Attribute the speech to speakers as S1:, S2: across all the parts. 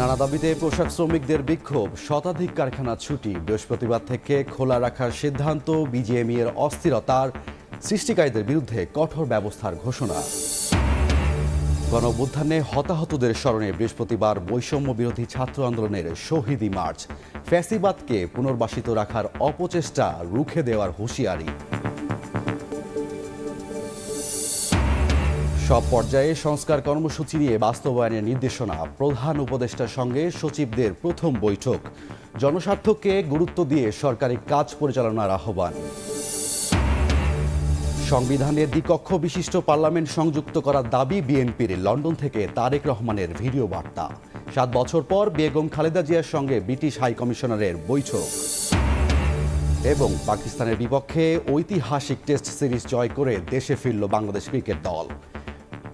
S1: নানা দাবিতে পোশাক শ্রমিকদের বিক্ষোভ শতাধিক কারখানা ছুটি বৃহস্পতিবার থেকে খোলা রাখার সিদ্ধান্ত বিজিএমই এর অস্থিরতার সৃষ্টিকারীদের বিরুদ্ধে কঠোর ব্যবস্থার ঘোষণা গণবুদ্ধানে হতাহতদের স্মরণে বৃহস্পতিবার বৈষম্য বিরোধী ছাত্র আন্দোলনের শহীদি মার্চ ফ্যাসিবাদকে পুনর্বাসিত রাখার অপচেষ্টা রুখে দেওয়ার হুঁশিয়ারি সব পর্যায়ে সংস্কার কর্মসূচি নিয়ে বাস্তবায়নের নির্দেশনা প্রধান উপদেষ্টার সঙ্গে সচিবদের প্রথম বৈঠক জনস্বার্থকে গুরুত্ব দিয়ে সরকারি কাজ পরিচালনার আহ্বান সংবিধানের দ্বিকক্ষ বিশিষ্ট পার্লামেন্ট সংযুক্ত করার দাবি বিএনপির লন্ডন থেকে তারেক রহমানের ভিডিও বার্তা সাত বছর পর বেগম খালেদা জিয়ার সঙ্গে ব্রিটিশ হাই কমিশনারের বৈঠক এবং পাকিস্তানের বিপক্ষে ঐতিহাসিক টেস্ট সিরিজ জয় করে দেশে ফিরল বাংলাদেশ ক্রিকেট দল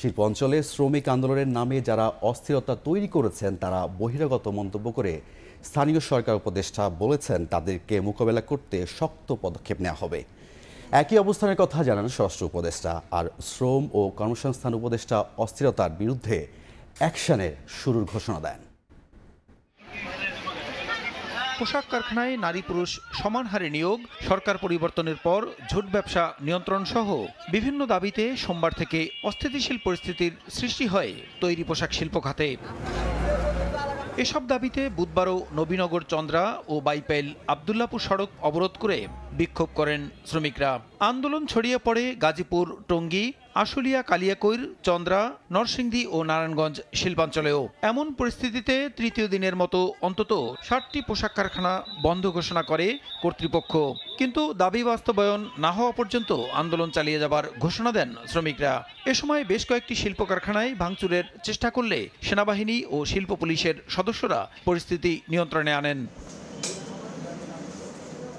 S1: শিল্প অঞ্চলে শ্রমিক আন্দোলনের নামে যারা অস্থিরতা তৈরি করেছেন তারা বহিরাগত মন্তব্য করে স্থানীয় সরকার উপদেষ্টা বলেছেন তাদেরকে মোকাবেলা করতে শক্ত পদক্ষেপ নেওয়া হবে একই অবস্থানের কথা জানান স্বরাষ্ট্র উপদেষ্টা আর শ্রম ও কর্মসংস্থান উপদেষ্টা অস্থিরতার বিরুদ্ধে অ্যাকশনের শুরুর ঘোষণা দেন
S2: পোশাক কারখানায় নারী পুরুষ সমান হারে নিয়োগ সরকার পরিবর্তনের পর ঝুট ব্যবসা নিয়ন্ত্রণ সহ বিভিন্ন দাবিতে সোমবার থেকে অস্থিতিশীল পরিস্থিতির সৃষ্টি হয় তৈরি পোশাক শিল্প খাতে এসব দাবিতে বুধবারও নবীনগর চন্দ্রা ও বাইপাইল আবদুল্লাপুর সড়ক অবরোধ করে বিক্ষোভ করেন শ্রমিকরা আন্দোলন ছড়িয়ে পড়ে গাজীপুর টঙ্গী আশুলিয়া কালিয়াকৈর চন্দ্রা নরসিংদী ও নারায়ণগঞ্জ শিল্পাঞ্চলেও এমন পরিস্থিতিতে তৃতীয় দিনের মতো অন্তত ষাটটি পোশাক কারখানা বন্ধ ঘোষণা করে কর্তৃপক্ষ কিন্তু দাবি বাস্তবায়ন না হওয়া পর্যন্ত আন্দোলন চালিয়ে যাবার ঘোষণা দেন শ্রমিকরা এ সময় বেশ কয়েকটি শিল্প কারখানায় ভাঙচুরের চেষ্টা করলে সেনাবাহিনী ও শিল্প পুলিশের সদস্যরা পরিস্থিতি নিয়ন্ত্রণে আনেন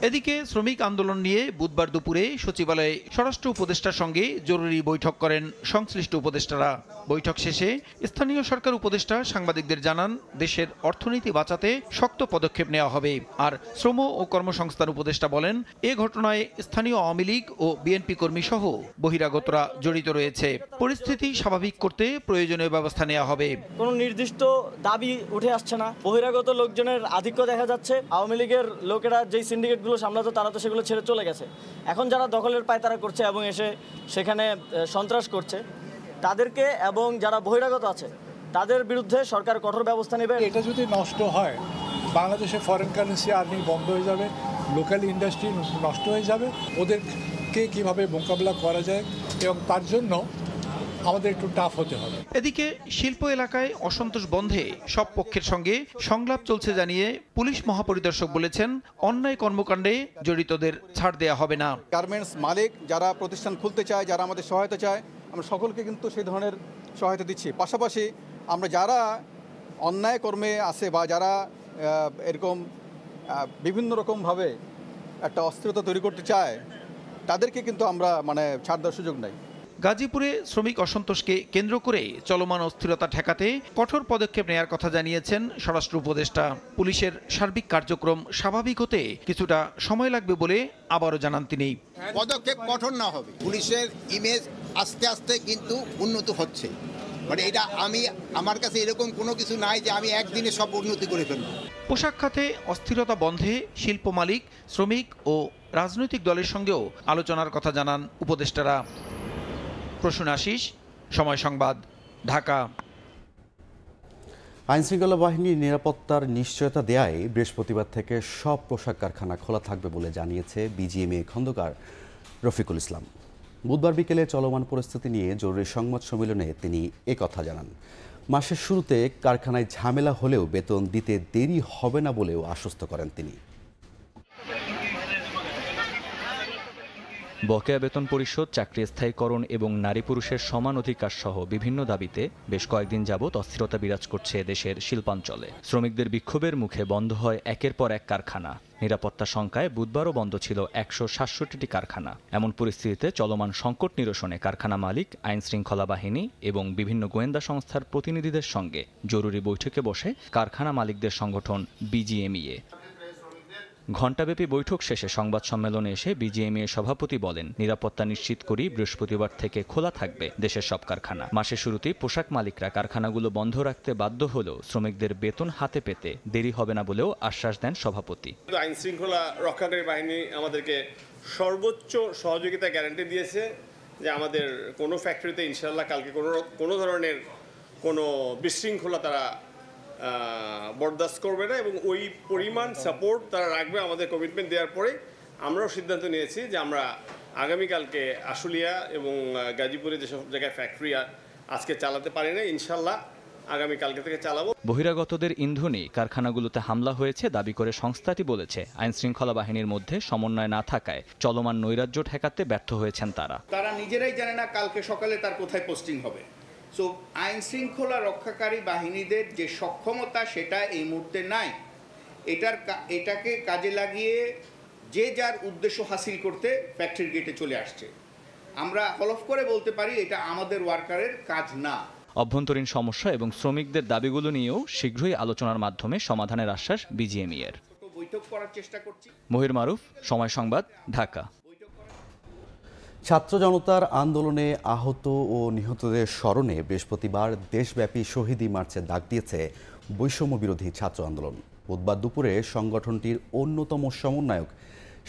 S2: এদিকে শ্রমিক আন্দোলন নিয়ে বুধবার দুপুরে সচিবালয়ে স্বরাষ্ট্র উপদেষ্টার সঙ্গে জরুরি বৈঠক করেন সংশ্লিষ্ট উপদেষ্টারা বৈঠক শেষে স্থানীয় সরকার উপদেষ্টা সাংবাদিকদের জানান দেশের অর্থনীতি বাঁচাতে শক্ত পদক্ষেপ নেওয়া হবে আর শ্রম ও কর্মসংস্থান উপদেষ্টা বলেন এ ঘটনায় স্থানীয় আওয়ামী লীগ ও বিএনপি কর্মী সহ বহিরাগতরা জড়িত রয়েছে পরিস্থিতি স্বাভাবিক করতে প্রয়োজনীয় ব্যবস্থা নেওয়া হবে
S3: কোন নির্দিষ্ট দাবি উঠে আসছে না বহিরাগত লোকজনের আধিক্য দেখা যাচ্ছে আওয়ামী লীগের লোকেরা যেই সিন্ডিকেট মার্কেটগুলো সামলাতো তারা তো সেগুলো ছেড়ে চলে গেছে এখন যারা দখলের পায় তারা করছে এবং এসে সেখানে সন্ত্রাস করছে তাদেরকে এবং যারা বহিরাগত আছে তাদের বিরুদ্ধে সরকার কঠোর ব্যবস্থা নেবে এটা যদি নষ্ট হয় বাংলাদেশে ফরেন কারেন্সি আর্নিং বন্ধ হয়ে যাবে লোকাল ইন্ডাস্ট্রি
S2: নষ্ট হয়ে যাবে ওদেরকে কীভাবে মোকাবিলা করা যায় এবং তার জন্য আমাদের একটু টাফ হতে হবে এদিকে শিল্প এলাকায় অসন্তোষ বন্ধে সব পক্ষের সঙ্গে সংলাপ চলছে জানিয়ে পুলিশ মহাপরিদর্শক বলেছেন অন্যায় কর্মকাণ্ডে জড়িতদের ছাড় দেয়া হবে না
S4: গার্মেন্টস মালিক যারা প্রতিষ্ঠান খুলতে চায় যারা আমাদের সহায়তা চায় আমরা সকলকে কিন্তু সেই ধরনের সহায়তা দিচ্ছি পাশাপাশি আমরা যারা অন্যায় কর্মে আছে বা যারা এরকম বিভিন্ন রকমভাবে একটা অস্থিরতা তৈরি করতে চায় তাদেরকে কিন্তু আমরা মানে ছাড় দেওয়ার সুযোগ নাই গাজীপুরে
S2: শ্রমিক অসন্তোষকে কেন্দ্র করে চলমান অস্থিরতা ঠেকাতে কঠোর পদক্ষেপ নেয়ার কথা জানিয়েছেন স্বরাষ্ট্র উপদেষ্টা পুলিশের সার্বিক কার্যক্রম স্বাভাবিক হতে কিছুটা সময় লাগবে বলে আবারও জানান তিনি পদক্ষেপ কঠোর না হবে পুলিশের ইমেজ আস্তে আস্তে কিন্তু উন্নত হচ্ছে মানে এটা আমি আমার কাছে এরকম কোনো কিছু নাই যে আমি একদিনে সব উন্নতি করে ফেলবো পোশাক খাতে অস্থিরতা বন্ধে শিল্প মালিক শ্রমিক ও রাজনৈতিক দলের সঙ্গেও আলোচনার কথা জানান উপদেষ্টারা প্রসূন আশিস সময় সংবাদ ঢাকা
S1: আইনশৃঙ্খলা বাহিনীর নিরাপত্তার নিশ্চয়তা দেয়ায় বৃহস্পতিবার থেকে সব পোশাক কারখানা খোলা থাকবে বলে জানিয়েছে বিজিএমএ খন্দকার রফিকুল ইসলাম বুধবার বিকেলে চলমান পরিস্থিতি নিয়ে জরুরি সংবাদ সম্মেলনে তিনি কথা জানান মাসের শুরুতে কারখানায় ঝামেলা হলেও বেতন দিতে দেরি হবে না বলেও আশ্বস্ত করেন তিনি
S5: বকেয়া বেতন পরিশোধ চাকরি স্থায়ীকরণ এবং নারী পুরুষের সমান অধিকার সহ বিভিন্ন দাবিতে বেশ কয়েকদিন যাবৎ অস্থিরতা বিরাজ করছে দেশের শিল্পাঞ্চলে শ্রমিকদের বিক্ষোভের মুখে বন্ধ হয় একের পর এক কারখানা নিরাপত্তা সংখ্যায় বুধবারও বন্ধ ছিল একশো সাতষট্টিটি কারখানা এমন পরিস্থিতিতে চলমান সংকট নিরসনে কারখানা মালিক আইন শৃঙ্খলা বাহিনী এবং বিভিন্ন গোয়েন্দা সংস্থার প্রতিনিধিদের সঙ্গে জরুরি বৈঠকে বসে কারখানা মালিকদের সংগঠন বিজিএমইএ ঘণ্টাব্যাপী বৈঠক শেষে সংবাদ সম্মেলনে এসে বিজিএমএ সভাপতি বলেন নিরাপত্তা নিশ্চিত করি বৃহস্পতিবার থেকে খোলা থাকবে দেশের সব কারখানা মাসের শুরুতেই পোশাক মালিকরা কারখানাগুলো বন্ধ রাখতে বাধ্য হলেও শ্রমিকদের বেতন হাতে পেতে দেরি হবে না বলেও আশ্বাস দেন সভাপতি
S6: আইন শৃঙ্খলা রক্ষাকারী বাহিনী আমাদেরকে সর্বোচ্চ সহযোগিতা গ্যারান্টি দিয়েছে যে আমাদের কোনো ফ্যাক্টরিতে ইনশাল্লাহ কালকে কোনো কোনো ধরনের কোনো বিশৃঙ্খলা তারা বরদাস্ত করবে না এবং ওই পরিমাণ সাপোর্ট তারা রাখবে আমাদের কমিটমেন্ট দেওয়ার পরে আমরাও সিদ্ধান্ত নিয়েছি যে আমরা আগামীকালকে আশুলিয়া এবং গাজীপুরে যেসব জায়গায় ফ্যাক্টরি আজকে চালাতে পারি না ইনশাল্লাহ আগামীকালকে থেকে চালাবো
S5: বহিরাগতদের ইন্ধনী কারখানাগুলোতে হামলা হয়েছে দাবি করে সংস্থাটি বলেছে আইন শৃঙ্খলা বাহিনীর মধ্যে সমন্বয় না থাকায় চলমান নৈরাজ্য ঠেকাতে ব্যর্থ হয়েছেন তারা
S2: তারা নিজেরাই জানে না কালকে সকালে তার কোথায় পোস্টিং হবে সো আইন শৃঙ্খলা রক্ষাকারী বাহিনীদের যে সক্ষমতা সেটা এই মুহূর্তে নাই এটার এটাকে কাজে লাগিয়ে যে যার উদ্দেশ্য হাসিল করতে ফ্যাক্টরির গেটে চলে আসছে আমরা হলফ করে বলতে পারি এটা আমাদের ওয়ার্কারের কাজ না
S5: অভ্যন্তরীণ সমস্যা এবং শ্রমিকদের দাবিগুলো নিয়েও শীঘ্রই আলোচনার মাধ্যমে সমাধানের আশ্বাস বিজিএমইয়ের
S2: বৈঠক করার চেষ্টা করছি
S5: মহির মারুফ সময় সংবাদ ঢাকা
S1: ছাত্র জনতার আন্দোলনে আহত ও নিহতদের স্মরণে বৃহস্পতিবার দেশব্যাপী শহীদী মার্চে ডাক দিয়েছে বৈষম্য বিরোধী ছাত্র আন্দোলন বুধবার দুপুরে সংগঠনটির অন্যতম সমন্বয়ক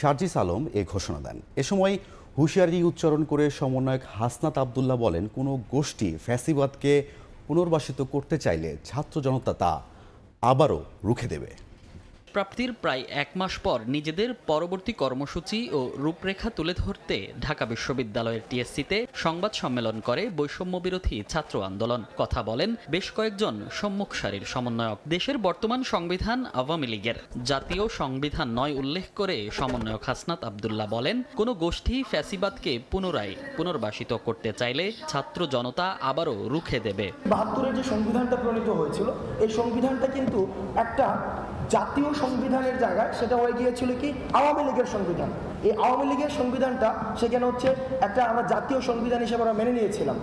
S1: সার্জিস আলম এ ঘোষণা দেন এ সময় হুঁশিয়ারি উচ্চারণ করে সমন্বয়ক হাসনাত আবদুল্লাহ বলেন কোনো গোষ্ঠী ফ্যাসিবাদকে পুনর্বাসিত করতে চাইলে ছাত্র জনতা তা আবারও রুখে দেবে
S7: প্রাপ্তির প্রায় এক মাস পর নিজেদের পরবর্তী কর্মসূচি ও রূপরেখা তুলে ধরতে ঢাকা বিশ্ববিদ্যালয়ের টিএসসিতে সংবাদ সম্মেলন করে বৈষম্য বিরোধী ছাত্র আন্দোলন কথা বলেন বেশ কয়েকজন সম্মুখ সারির সমন্বয়ক দেশের বর্তমান সংবিধান আওয়ামী লীগের জাতীয় সংবিধান নয় উল্লেখ করে সমন্বয়ক হাসনাত আবদুল্লাহ বলেন কোনো গোষ্ঠী ফ্যাসিবাদকে পুনরায় পুনর্বাসিত করতে চাইলে ছাত্র জনতা আবারও রুখে দেবে
S6: বাহাত্তরের যে সংবিধানটা প্রণীত হয়েছিল এই সংবিধানটা কিন্তু একটা জাতীয় সংবিধানের জায়গায় সেটা হয়ে গিয়েছিল কি আওয়ামী লীগের সংবিধান এই আওয়ামী লীগের সংবিধানটা সেখানে হচ্ছে একটা আমরা জাতীয় সংবিধান হিসেবে আমরা মেনে নিয়েছিলাম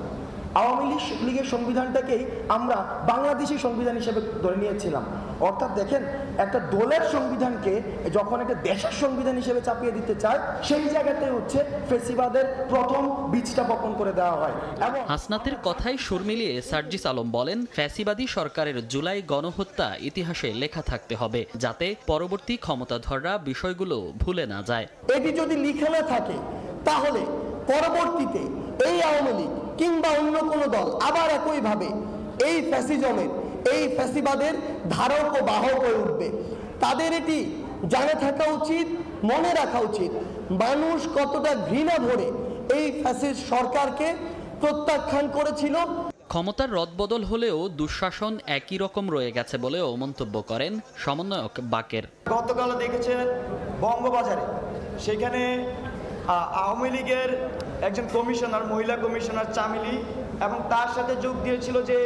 S6: আওয়ামী লীগ লীগের সংবিধানটাকেই আমরা বাংলাদেশি সংবিধান হিসেবে ধরে নিয়েছিলাম অর্থাৎ দেখেন একটা দলের সংবিধানকে যখন একটা দেশের সংবিধান হিসেবে চাপিয়ে দিতে চায় সেই জায়গাতে হচ্ছে ফেসিবাদের প্রথম বীজটা বপন করে দেওয়া হয়
S7: এবং হাসনাতের কথাই সুর মিলিয়ে সার্জিস আলম বলেন ফ্যাসিবাদী সরকারের জুলাই গণহত্যা ইতিহাসে লেখা থাকতে হবে যাতে পরবর্তী ক্ষমতাধররা বিষয়গুলো ভুলে না যায়
S8: এটি
S4: যদি লিখে না থাকে তাহলে পরবর্তীতে এই আওয়ামী লীগ কিংবা অন্য কোনো দল আবার একইভাবে এই ফ্যাসিজমের এই ফ্যাসিবাদের ধারক ও বাহক হয়ে উঠবে তাদের এটি জানে থাকা উচিত মনে রাখা উচিত মানুষ কতটা ঘৃণা ভরে এই ফ্যাসিস সরকারকে প্রত্যাখ্যান
S7: করেছিল ক্ষমতার রদবদল হলেও দুঃশাসন একই রকম রয়ে গেছে বলেও মন্তব্য করেন সমন্বয়ক বাকের
S9: গতকাল দেখেছেন বঙ্গবাজারে সেখানে আওয়ামী লীগের একজন কমিশনার মহিলা কমিশনার চামিলি
S3: এবং তার সাথে যোগ দিয়েছিল যে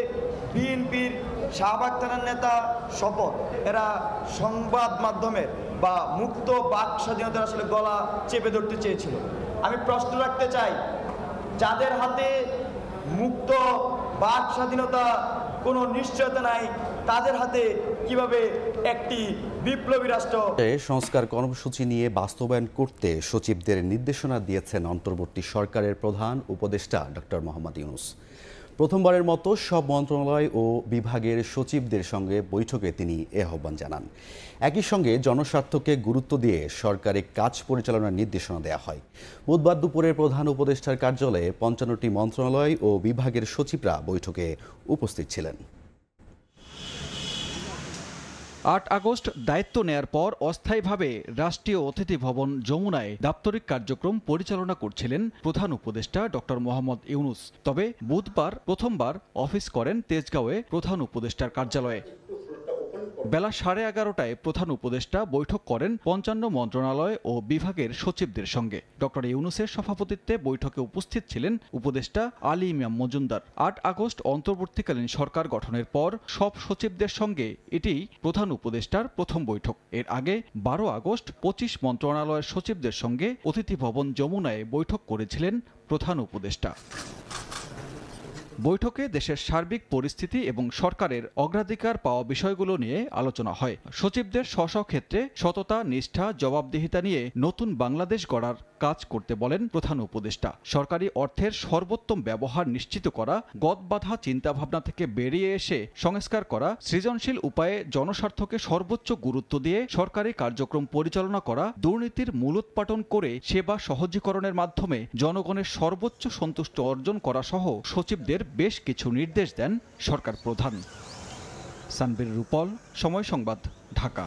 S3: বিএনপির শাহবাগ থানার নেতা শপথ এরা সংবাদ মাধ্যমে বা মুক্ত বাক স্বাধীনতার আসলে গলা
S9: চেপে ধরতে চেয়েছিল আমি প্রশ্ন রাখতে চাই যাদের হাতে মুক্ত বাক স্বাধীনতা কোনো নিশ্চয়তা নাই তাদের হাতে কিভাবে একটি বিপ্লবী রাষ্ট্র
S1: সংস্কার কর্মসূচি নিয়ে বাস্তবায়ন করতে সচিবদের নির্দেশনা দিয়েছেন অন্তর্বর্তী সরকারের প্রধান উপদেষ্টা ডক্টর মোহাম্মদ ইউনুস প্রথমবারের মতো সব মন্ত্রণালয় ও বিভাগের সচিবদের সঙ্গে বৈঠকে তিনি এ আহ্বান জানান একই সঙ্গে জনস্বার্থকে গুরুত্ব দিয়ে সরকারের কাজ পরিচালনার নির্দেশনা দেওয়া হয় বুধবার দুপুরের প্রধান উপদেষ্টার কার্যালয়ে পঞ্চান্নটি মন্ত্রণালয় ও বিভাগের সচিবরা বৈঠকে উপস্থিত ছিলেন
S4: আট আগস্ট দায়িত্ব নেয়ার পর অস্থায়ীভাবে রাষ্ট্রীয় অতিথি ভবন যমুনায় দাপ্তরিক কার্যক্রম পরিচালনা করছিলেন প্রধান উপদেষ্টা ডক্টর মোহাম্মদ ইউনুস তবে বুধবার প্রথমবার অফিস করেন তেজগাঁওয়ে প্রধান উপদেষ্টার কার্যালয়ে বেলা সাড়ে এগারোটায় প্রধান উপদেষ্টা বৈঠক করেন পঞ্চান্ন মন্ত্রণালয় ও বিভাগের সচিবদের সঙ্গে ডক্টর ইউনুসের সভাপতিত্বে বৈঠকে উপস্থিত ছিলেন উপদেষ্টা আলী ইমাম মজুমদার আট আগস্ট অন্তর্বর্তীকালীন সরকার গঠনের পর সব সচিবদের সঙ্গে এটি প্রধান উপদেষ্টার প্রথম বৈঠক এর আগে বারো আগস্ট পঁচিশ মন্ত্রণালয়ের সচিবদের সঙ্গে অতিথি ভবন যমুনায় বৈঠক করেছিলেন প্রধান উপদেষ্টা বৈঠকে দেশের সার্বিক পরিস্থিতি এবং সরকারের অগ্রাধিকার পাওয়া বিষয়গুলো নিয়ে আলোচনা হয় সচিবদের স্ব ক্ষেত্রে সততা নিষ্ঠা জবাবদিহিতা নিয়ে নতুন বাংলাদেশ গড়ার কাজ করতে বলেন প্রধান উপদেষ্টা সরকারি অর্থের সর্বোত্তম ব্যবহার নিশ্চিত করা গদবাধা চিন্তাভাবনা থেকে বেরিয়ে এসে সংস্কার করা সৃজনশীল উপায়ে জনস্বার্থকে সর্বোচ্চ গুরুত্ব দিয়ে সরকারি কার্যক্রম পরিচালনা করা দুর্নীতির মূলোৎপাটন করে সেবা সহজীকরণের মাধ্যমে জনগণের সর্বোচ্চ সন্তুষ্ট অর্জন করা সহ সচিবদের বেশ কিছু নির্দেশ দেন সরকার প্রধান সানবীর রূপল সময় সংবাদ ঢাকা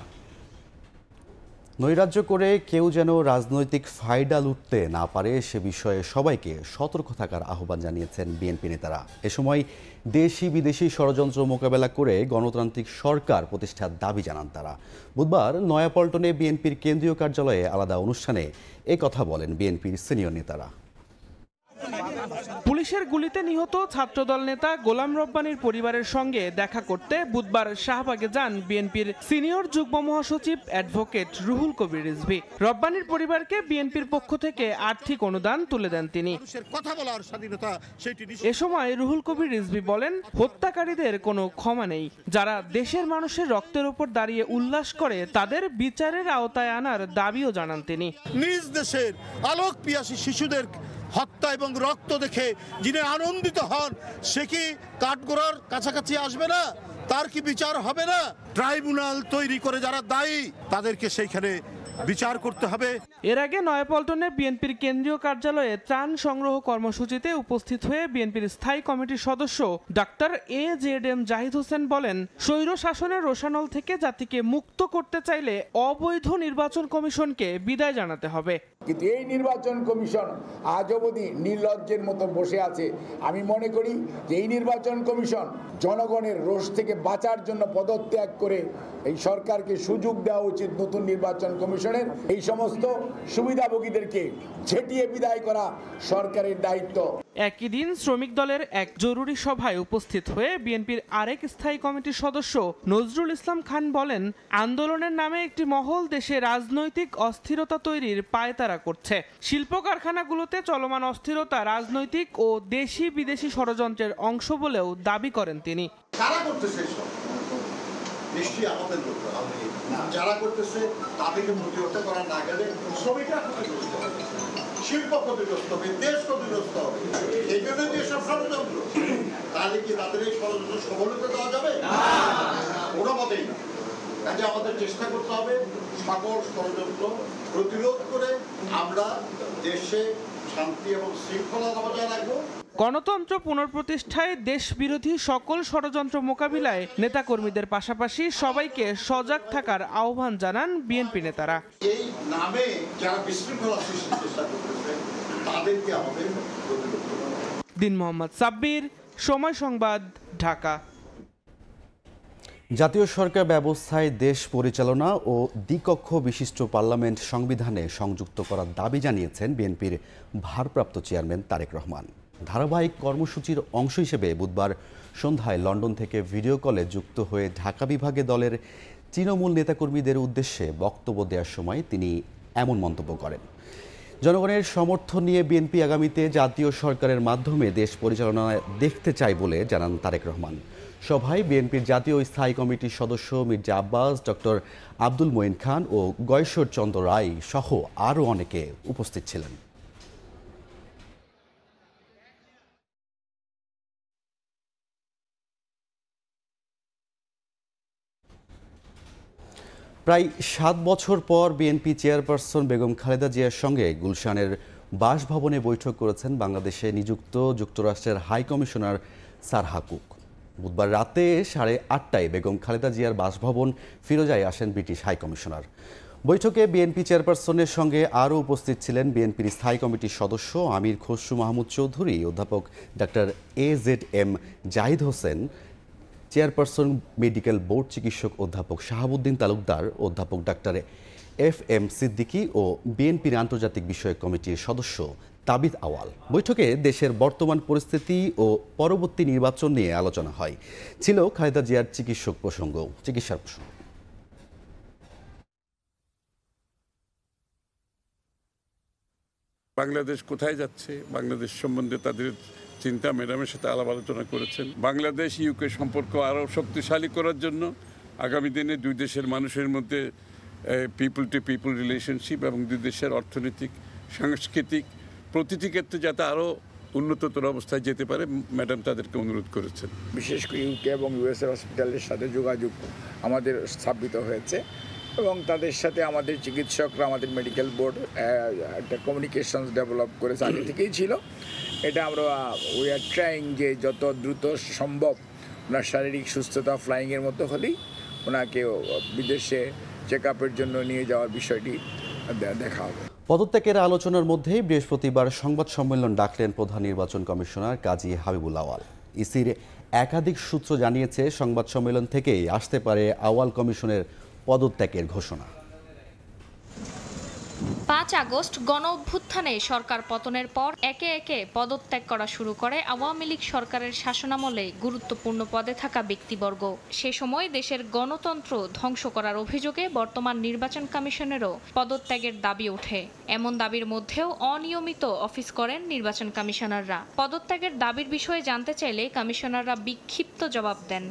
S1: নৈরাজ্য করে কেউ যেন রাজনৈতিক ফায়দা লুটতে না পারে সে বিষয়ে সবাইকে সতর্ক থাকার আহ্বান জানিয়েছেন বিএনপি নেতারা এ সময় দেশি বিদেশি ষড়যন্ত্র মোকাবেলা করে গণতান্ত্রিক সরকার প্রতিষ্ঠার দাবি জানান তারা বুধবার নয়াপল্টনে বিএনপির কেন্দ্রীয় কার্যালয়ে আলাদা অনুষ্ঠানে কথা বলেন বিএনপির সিনিয়র নেতারা
S10: পুলিশের গুলিতে নিহত ছাত্রদল নেতা গোলাম রব্বানির পরিবারের সঙ্গে দেখা করতে বুধবার শাহবাগে যান বিএনপির সিনিয়র যুগ্ম মহাসচিব অ্যাডভোকেট রুহুল কবির রিজভি রব্বানির পরিবারকে বিএনপির পক্ষ থেকে আর্থিক অনুদান তুলে দেন তিনি এ সময় রুহুল কবির রিজভি বলেন হত্যাকারীদের কোনো ক্ষমা নেই যারা দেশের মানুষের রক্তের উপর দাঁড়িয়ে উল্লাস করে তাদের বিচারের আওতায় আনার দাবিও জানান তিনি নিজ দেশের আলোক পিয়াসী শিশুদের হত্যা এবং রক্ত দেখে যিনি আনন্দিত হন
S2: সে কি কাঠগোড়ার কাছাকাছি আসবে না তার কি বিচার হবে না ট্রাইব্যুনাল
S5: তৈরি
S10: করে যারা দায়ী তাদেরকে সেইখানে বিচার করতে হবে এর আগে নয়াপল্টনে বিএনপির কেন্দ্রীয় কার্যালয়ে ত্রাণ সংগ্রহ কর্মসূচিতে উপস্থিত হয়ে বিএনপির স্থায়ী কমিটির সদস্য doctor A Z M Zahid Hossain বলেন স্বৈর শাসনের রোশানল থেকে জাতিকে মুক্ত করতে চাইলে অবৈধ নির্বাচন কমিশনকে বিদায় জানাতে হবে কিন্তু এই নির্বাচন কমিশন আজ
S2: অবধি নির্লজ্জের মতো বসে আছে আমি মনে করি যে এই নির্বাচন কমিশন জনগণের রোষ থেকে বাঁচার জন্য পদত্যাগ করে এই সরকারকে সুযোগ দেওয়া উচিত নতুন নির্বাচন কমিশনের এই সমস্ত সুবিধাভোগীদেরকে ছেটিয়ে বিদায় করা সরকারের দায়িত্ব
S10: একই দিন শ্রমিক দলের এক জরুরি সভায় উপস্থিত হয়ে বিএনপির আরেক স্থায়ী কমিটির সদস্য নজরুল ইসলাম খান বলেন আন্দোলনের নামে একটি মহল দেশে রাজনৈতিক অস্থিরতা তৈরির পায়তারা তারা করছে শিল্প কারখানাগুলোতে চলমান অস্থিরতা রাজনৈতিক ও দেশি বিদেশি ষড়যন্ত্রের অংশ বলেও দাবি করেন তিনি
S4: করতেছে যারা করতেছে তাদেরকে করা না গেলে ক্ষতিগ্রস্ত হবে শিল্প ক্ষতিগ্রস্ত হবে দেশ ক্ষতিগ্রস্ত হবে এই জন্য ষড়যন্ত্র তাহলে কি তাদের এই ষড়যন্ত্র দেওয়া যাবে কোনো মতেই না কাজে আমাদের চেষ্টা করতে হবে সকল ষড়যন্ত্র প্রতিরোধ করে আমরা দেশে শান্তি এবং শৃঙ্খলা বজায় রাখবো
S10: গণতন্ত্র পুনঃপ্রতিষ্ঠায় দেশবিরোধী সকল ষড়যন্ত্র মোকাবিলায় নেতাকর্মীদের পাশাপাশি সবাইকে সজাগ থাকার আহ্বান জানান বিএনপি নেতারা
S2: এই নামে যারা বিশৃঙ্খলা সৃষ্টির
S4: চেষ্টা করতেছে তাদেরকে আমাদের
S1: দিন
S10: মোহাম্মদ সাব্বির সময় সংবাদ ঢাকা
S1: জাতীয় সরকার ব্যবস্থায় দেশ পরিচালনা ও দ্বিকক্ষ বিশিষ্ট পার্লামেন্ট সংবিধানে সংযুক্ত করার দাবি জানিয়েছেন বিএনপির ভারপ্রাপ্ত চেয়ারম্যান তারেক রহমান ধারাবাহিক কর্মসূচির অংশ হিসেবে বুধবার সন্ধ্যায় লন্ডন থেকে ভিডিও কলে যুক্ত হয়ে ঢাকা বিভাগে দলের তৃণমূল নেতাকর্মীদের উদ্দেশ্যে বক্তব্য দেওয়ার সময় তিনি এমন মন্তব্য করেন জনগণের সমর্থন নিয়ে বিএনপি আগামীতে জাতীয় সরকারের মাধ্যমে দেশ পরিচালনা দেখতে চায় বলে জানান তারেক রহমান সভায় বিএনপির জাতীয় স্থায়ী কমিটির সদস্য মির্জা আব্বাস ডক্টর আব্দুল মঈন খান ও গয়েশ্বর চন্দ্র রায় সহ আরও অনেকে উপস্থিত ছিলেন প্রায় সাত বছর পর বিএনপি চেয়ারপারসন বেগম খালেদা জিয়ার সঙ্গে গুলশানের বাসভবনে বৈঠক করেছেন বাংলাদেশে নিযুক্ত যুক্তরাষ্ট্রের হাই কমিশনার সারহাকুক বুধবার রাতে সাড়ে আটটায় বেগম খালেদা জিয়ার বাসভবন ফিরোজায় আসেন ব্রিটিশ হাইকমিশনার বৈঠকে বিএনপি চেয়ারপারসনের সঙ্গে আরও উপস্থিত ছিলেন বিএনপির স্থায়ী কমিটির সদস্য আমির খসরু মাহমুদ চৌধুরী অধ্যাপক doctor A Z M Zahid Hossain chairperson medical board চিকিৎসক অধ্যাপক শাহাবুদ্দিন তালুকদার অধ্যাপক ডাক্তার এফ এম সিদ্দিকি ও বিএনপির আন্তর্জাতিক বিষয়ক কমিটির সদস্য তাবিদ আওয়াল বৈঠকে দেশের বর্তমান পরিস্থিতি ও পরবর্তী নির্বাচন নিয়ে আলোচনা হয় ছিল খালেদা জিয়ার চিকিৎসক প্রসঙ্গ চিকিৎসার প্রসঙ্গ
S3: বাংলাদেশ কোথায় যাচ্ছে বাংলাদেশ সম্বন্ধে তাদের চিন্তা ম্যাডামের সাথে আলাপ আলোচনা করেছেন বাংলাদেশ ইউকে সম্পর্ক আরও শক্তিশালী করার জন্য আগামী দিনে দুই দেশের মানুষের মধ্যে পিপল টু পিপল রিলেশনশিপ এবং দুই দেশের অর্থনৈতিক সাংস্কৃতিক প্রতিটি ক্ষেত্রে যাতে আরও উন্নততর অবস্থায় যেতে পারে ম্যাডাম তাদেরকে অনুরোধ করেছেন
S2: বিশেষ করে ইউকে এবং ইউএসএ হসপিটালের সাথে যোগাযোগ আমাদের স্থাপিত হয়েছে এবং তাদের সাথে আমাদের চিকিৎসকরা আমাদের মেডিকেল বোর্ড একটা কমিউনিকেশনস ডেভেলপ করেছে আগে থেকেই ছিল এটা আমরা উই আর ট্রাইং যে যত দ্রুত সম্ভব ওনার শারীরিক সুস্থতা ফ্লাইংয়ের মতো হলেই ওনাকে uh, বিদেশে চেক আপের জন্য নিয়ে যাওয়ার বিষয়টি দেখা হবে
S1: পদত্যাগের আলোচনার মধ্যেই বৃহস্পতিবার সংবাদ সম্মেলন ডাকলেন প্রধান নির্বাচন কমিশনার কাজী হাবিবুল আওয়াল ইসির একাধিক সূত্র জানিয়েছে সংবাদ সম্মেলন থেকেই আসতে পারে আওয়াল কমিশনের পদত্যাগের ঘোষণা
S11: পাঁচ আগস্ট গণ অভ্যুত্থানে সরকার পতনের পর একে একে পদত্যাগ করা শুরু করে আওয়ামী লীগ সরকারের শাসনামলে গুরুত্বপূর্ণ পদে থাকা ব্যক্তিবর্গ সে সময় দেশের গণতন্ত্র ধ্বংস করার অভিযোগে বর্তমান নির্বাচন কমিশনেরও পদত্যাগের দাবি ওঠে এমন দাবির মধ্যেও অনিয়মিত অফিস করেন নির্বাচন কমিশনাররা পদত্যাগের দাবির বিষয়ে জানতে চাইলে কমিশনাররা বিক্ষিপ্ত জবাব দেন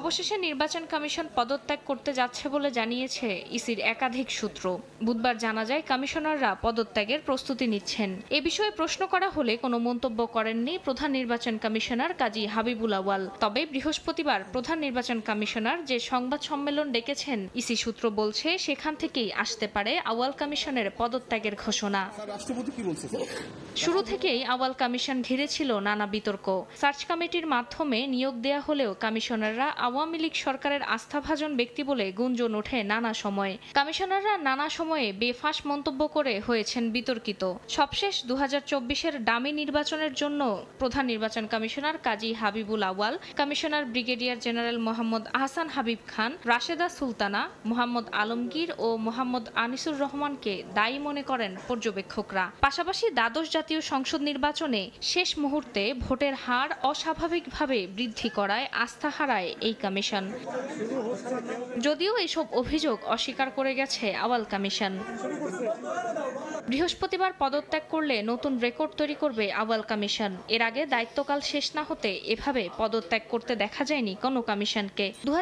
S11: অবশেষে নির্বাচন কমিশন পদত্যাগ করতে যাচ্ছে বলে জানিয়েছে ইসির একাধিক সূত্র বুধবার জানা যায় কমিশনাররা পদত্যাগের প্রস্তুতি নিচ্ছেন এ বিষয়ে প্রশ্ন করা হলে কোনো মন্তব্য করেননি প্রধান নির্বাচন কমিশনার কাজী হাবিবুল আওয়াল তবে বৃহস্পতিবার প্রধান নির্বাচন কমিশনার যে সংবাদ সম্মেলন ডেকেছেন ইসি সূত্র বলছে সেখান থেকেই আসতে পারে আওয়াল কমিশনের পদত্যাগের ঘোষণা শুরু থেকেই আওয়াল কমিশন ঘিরেছিল নানা বিতর্ক সার্চ কমিটির মাধ্যমে নিয়োগ দেয়া হলেও কমিশনাররা আওয়ামী লীগ সরকারের আস্থাভাজন ব্যক্তি বলে গুঞ্জন ওঠে নানা সময়ে কমিশনাররা নানা সময়ে বেফাঁস মন্তব্য করে হয়েছেন বিতর্কিত সবশেষ দু হাজার ডামি নির্বাচনের জন্য প্রধান নির্বাচন commissioner Kazi Habibul Awal commissioner brigadier general Mohammad Ahsan Habib Khan Rasheda Sultana Mohammad Alamgir ও মোহাম্মদ আনিসুর রহমানকে দায়ী মনে করেন পর্যবেক্ষকরা পাশাপাশি দ্বাদশ জাতীয় সংসদ নির্বাচনে শেষ মুহূর্তে ভোটের হার অস্বাভাবিকভাবে বৃদ্ধি করায় আস্থা হারায় এই কমিশন যদিও এসব অভিযোগ অস্বীকার করে গেছে আওয়াল কমিশন বৃহস্পতিবার পদত্যাগ করলে নতুন রেকর্ড তৈরি করবে আওয়াল কমিশন এর আগে দায়িত্বকাল শেষ না হতে এভাবে পদত্যাগ করতে দেখা যায়নি কোনো কমিশনকে দু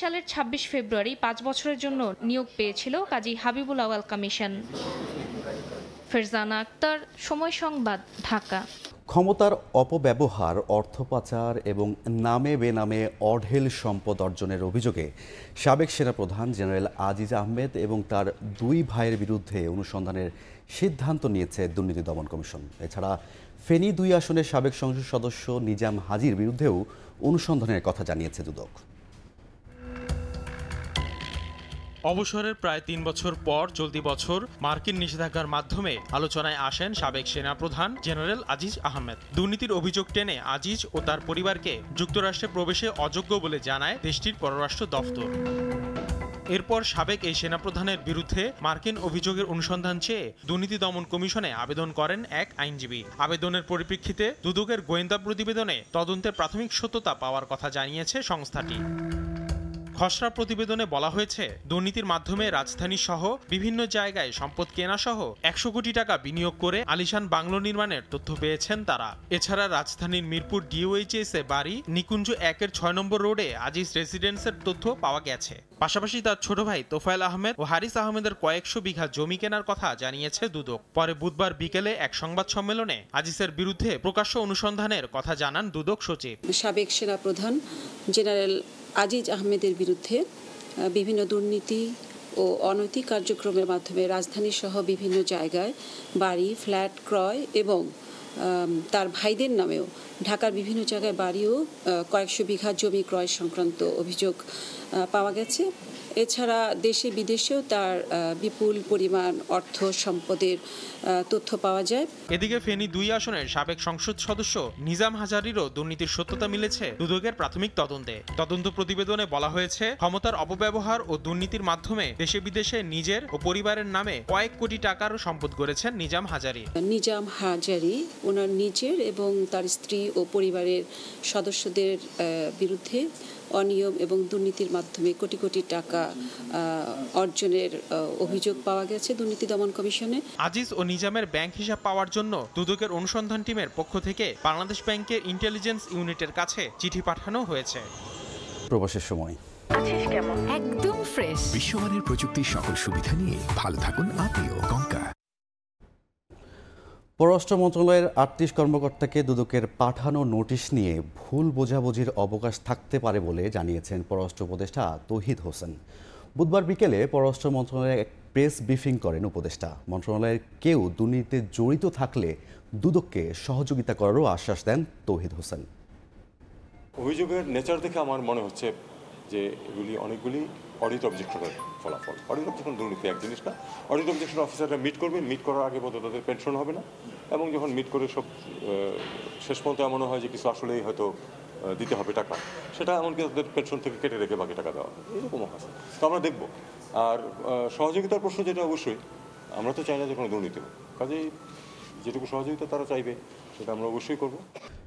S11: সালের ২৬ ফেব্রুয়ারি পাঁচ বছরের জন্য নিয়োগ পেয়েছিল কাজী হাবিবুল আওয়াল কমিশন ফেরজানা আক্তার সময় সংবাদ ঢাকা
S1: ক্ষমতার অপব্যবহার অর্থ পাচার এবং নামে বেনামে অঢেল সম্পদ অর্জনের অভিযোগে সাবেক সেনাপ্রধান জেনারেল আজিজ আহমেদ এবং তার দুই ভাইয়ের বিরুদ্ধে অনুসন্ধানের সিদ্ধান্ত নিয়েছে দুর্নীতি দমন কমিশন এছাড়া ফেনী দুই আসনের সাবেক সংসদ সদস্য নিজাম হাজির বিরুদ্ধেও অনুসন্ধানের কথা জানিয়েছে দুদক
S6: অবসরের প্রায় তিন বছর পর চলতি বছর মার্কিন নিষেধাজ্ঞার মাধ্যমে আলোচনায় আসেন সাবেক সেনাপ্রধান জেনারেল আজিজ আহমেদ দুর্নীতির অভিযোগ টেনে আজিজ ও তার পরিবারকে যুক্তরাষ্ট্রে প্রবেশে অযোগ্য বলে জানায় দেশটির পররাষ্ট্র দফতর এরপর সাবেক এই সেনাপ্রধানের বিরুদ্ধে মার্কিন অভিযোগের অনুসন্ধান চেয়ে দুর্নীতি দমন কমিশনে আবেদন করেন এক আইনজীবী আবেদনের পরিপ্রেক্ষিতে দুদকের গোয়েন্দা প্রতিবেদনে তদন্তের প্রাথমিক সত্যতা পাওয়ার কথা জানিয়েছে সংস্থাটি খসড়া প্রতিবেদনে বলা হয়েছে দুর্নীতির মাধ্যমে রাজধানী সহ বিভিন্ন জায়গায় সম্পদ কেনা সহ একশো কোটি টাকা বিনিয়োগ করে আলিশান বাংলো নির্মাণের তথ্য পেয়েছেন তারা এছাড়া রাজধানীর মিরপুর ডিওএইচএস এ বাড়ি নিকুঞ্জ একের ছয় নম্বর রোডে আজিজ রেসিডেন্সের তথ্য পাওয়া গেছে পাশাপাশি তার ছোট ভাই তোফায়েল আহমেদ ও হারিস আহমেদের কয়েকশো বিঘা জমি কেনার কথা জানিয়েছে দুদক পরে বুধবার বিকেলে এক সংবাদ সম্মেলনে আজিসের বিরুদ্ধে প্রকাশ্য অনুসন্ধানের কথা জানান দুদক সচিব
S12: সাবেক সেনা প্রধান জেনারেল আজিজ আহমেদের বিরুদ্ধে বিভিন্ন দুর্নীতি ও অনৈতিক কার্যক্রমের মাধ্যমে রাজধানী সহ বিভিন্ন জায়গায় বাড়ি ফ্ল্যাট ক্রয় এবং তার ভাইদের নামেও ঢাকার বিভিন্ন জায়গায় বাড়িও কয়েকশো বিঘা জমি ক্রয় সংক্রান্ত অভিযোগ পাওয়া গেছে এছাড়া দেশে বিদেশেও তার বিপুল পরিমাণ অর্থ সম্পদের তথ্য পাওয়া যায়
S6: এদিকে ফেনী দুই আসনের সাবেক সংসদ সদস্য নিজাম হাজারিরও দুর্নীতির সত্যতা মিলেছে দুদকের প্রাথমিক তদন্তে তদন্ত প্রতিবেদনে বলা হয়েছে ক্ষমতার অপব্যবহার ও দুর্নীতির মাধ্যমে দেশে বিদেশে নিজের ও পরিবারের নামে কয়েক কোটি টাকারও সম্পদ গড়েছেন নিজাম হাজারি
S12: নিজাম হাজারি ওনার নিজের এবং তার স্ত্রী ও পরিবারের সদস্যদের বিরুদ্ধে অনিয়ম এবং দুর্নীতির মাধ্যমে কোটি কোটি টাকা অর্জনের অভিযোগ পাওয়া গেছে দুর্নীতি দমন কমিশনে
S6: আজিজ ও নিজামের ব্যাংক হিসাব পাওয়ার জন্য দুদকের অনুসন্ধান টিমের পক্ষ থেকে বাংলাদেশ ব্যাংকের ইন্টেলিজেন্স ইউনিটের কাছে চিঠি পাঠানো হয়েছে
S1: প্রবাসের সময়
S13: একদম ফ্রেশ
S1: বিশ্বমানের প্রযুক্তির সকল সুবিধা নিয়ে ভালো থাকুন আপনিও কঙ্কা পররাষ্ট্র মন্ত্রণালয়ের আটত্রিশ কর্মকর্তাকে দুদকের পাঠানো নোটিশ নিয়ে ভুল বোঝাবুঝির অবকাশ থাকতে পারে বলে জানিয়েছেন পররাষ্ট্র উপদেষ্টা তহিদ হোসেন বুধবার বিকেলে পররাষ্ট্র মন্ত্রণালয়ে এক প্রেস ব্রিফিং করেন উপদেষ্টা মন্ত্রণালয়ের কেউ দুর্নীতিতে জড়িত থাকলে দুদককে সহযোগিতা করারও আশ্বাস দেন তহিদ হোসেন
S6: অভিযোগের নেচার দেখে আমার মনে হচ্ছে যে এগুলি অনেকগুলি অডিট অবজেকশনের ফলাফল অডিট অবজেকশন দুর্নীতি এক জিনিস না অডিট অবজেকশন অফিসাররা মিট করবে মিট করার আগে পর্যন্ত তাদের পেনশন হবে না এবং যখন মিট করে সব শেষ পর্যন্ত এমনও হয় যে কিছু আসলেই হয়তো দিতে হবে টাকা সেটা এমনকি তাদের পেনশন থেকে কেটে রেখে বাকি টাকা দেওয়া এরকমও হয় তো আমরা দেখব আর সহযোগিতার প্রশ্ন যেটা অবশ্যই আমরা তো চাই না যে কোনো দুর্নীতি হোক কাজেই যেটুকু সহযোগিতা তারা চাইবে সেটা আমরা অবশ্যই করব